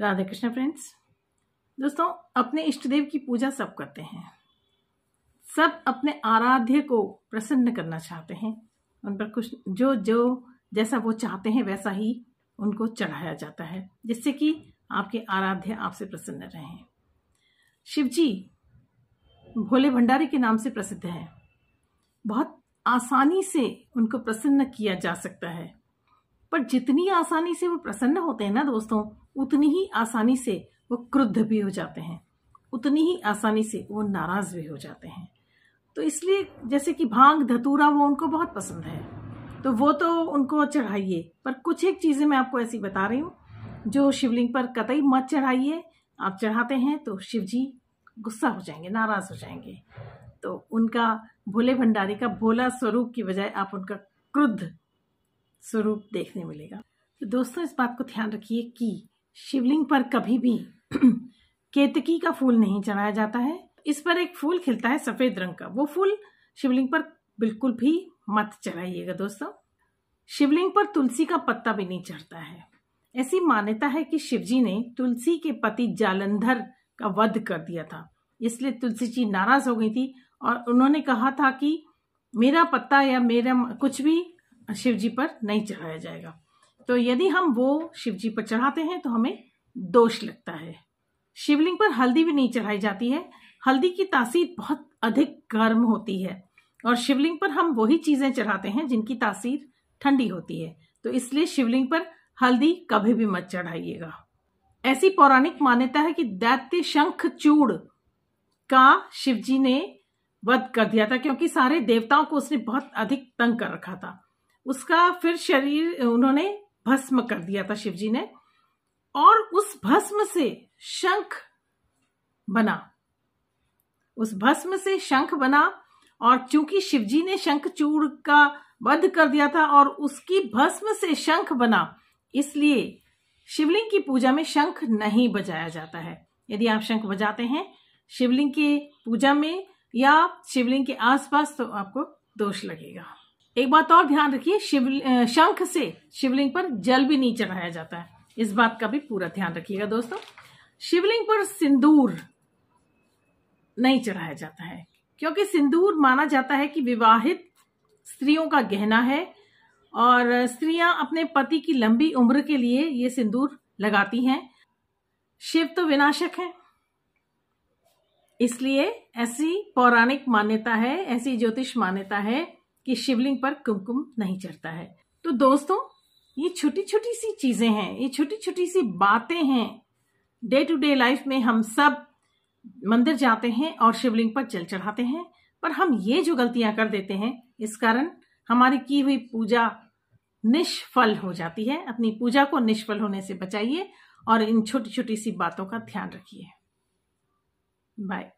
Radhe Krishna friends दोस्तों अपने इष्ट देव की पूजा सब करते हैं सब अपने आराध्य को प्रसन्न करना चाहते हैं उन पर कुछ जो जो जैसा वो चाहते हैं वैसा ही उनको चढ़ाया जाता है जिससे कि आपके आराध्य आपसे प्रसन्न रहें शिव जी भोले भंडारी के नाम से प्रसिद्ध है बहुत आसानी से उनको प्रसन्न किया जा सकता है पर जितनी आसानी से वो प्रसन्न होते हैं ना दोस्तों उतनी ही आसानी से वो क्रुद्ध भी हो जाते हैं उतनी ही आसानी से वो नाराज भी हो जाते हैं तो इसलिए जैसे कि भांग धतूरा वो उनको बहुत पसंद है तो वो तो उनको चढ़ाइए पर कुछ एक चीज़ें मैं आपको ऐसी बता रही हूँ जो शिवलिंग पर कतई मत चढ़ाइए आप चढ़ाते हैं तो शिव जी गुस्सा हो जाएंगे नाराज़ हो जाएंगे तो उनका भोले भंडारी का भोला स्वरूप की बजाय आप उनका क्रुद्ध स्वरूप देखने मिलेगा तो दोस्तों इस बात को ध्यान रखिए कि शिवलिंग पर कभी भी केतकी का फूल नहीं चढ़ाया जाता है इस पर एक फूल खिलता है सफेद रंग का वो फूल शिवलिंग पर बिल्कुल भी मत चढ़ाइएगा दोस्तों शिवलिंग पर तुलसी का पत्ता भी नहीं चढ़ता है ऐसी मान्यता है कि शिवजी ने तुलसी के पति जालंधर का वध कर दिया था इसलिए तुलसी जी नाराज हो गई थी और उन्होंने कहा था कि मेरा पत्ता या मेरा कुछ भी शिवजी पर नहीं चढ़ाया जाएगा तो यदि हम वो शिवजी पर चढ़ाते हैं तो हमें दोष लगता है शिवलिंग पर हल्दी भी नहीं चढ़ाई जाती है हल्दी की तासीर बहुत अधिक गर्म होती है और शिवलिंग पर हम वही चीजें चढ़ाते हैं जिनकी तासीर ठंडी होती है तो इसलिए शिवलिंग पर हल्दी कभी भी मत चढ़ाइएगा ऐसी पौराणिक मान्यता है कि दैत्य शंख चूड़ का शिवजी ने वध कर दिया था क्योंकि सारे देवताओं को उसने बहुत अधिक तंग कर रखा था उसका फिर शरीर उन्होंने भस्म कर दिया था शिवजी ने और उस भस्म से शंख बना उस भस्म से शंख बना और चूंकि शिवजी ने शंख चूर का वध कर दिया था और उसकी भस्म से शंख बना इसलिए शिवलिंग की पूजा में शंख नहीं बजाया जाता है यदि आप शंख बजाते हैं शिवलिंग की पूजा में या शिवलिंग के आसपास तो आपको दोष लगेगा एक बात और ध्यान रखिए शिव शंख से शिवलिंग पर जल भी नहीं चढ़ाया जाता है इस बात का भी पूरा ध्यान रखिएगा दोस्तों शिवलिंग पर सिंदूर नहीं चढ़ाया जाता है क्योंकि सिंदूर माना जाता है कि विवाहित स्त्रियों का गहना है और स्त्रियां अपने पति की लंबी उम्र के लिए ये सिंदूर लगाती हैं शिव तो विनाशक है इसलिए ऐसी पौराणिक मान्यता है ऐसी ज्योतिष मान्यता है कि शिवलिंग पर कुमकुम नहीं चढ़ता है तो दोस्तों ये छोटी छोटी सी चीजें हैं ये छोटी छोटी सी बातें हैं डे टू डे लाइफ में हम सब मंदिर जाते हैं और शिवलिंग पर जल चढ़ाते हैं पर हम ये जो गलतियां कर देते हैं इस कारण हमारी की हुई पूजा निष्फल हो जाती है अपनी पूजा को निष्फल होने से बचाइए और इन छोटी छोटी सी बातों का ध्यान रखिए बाय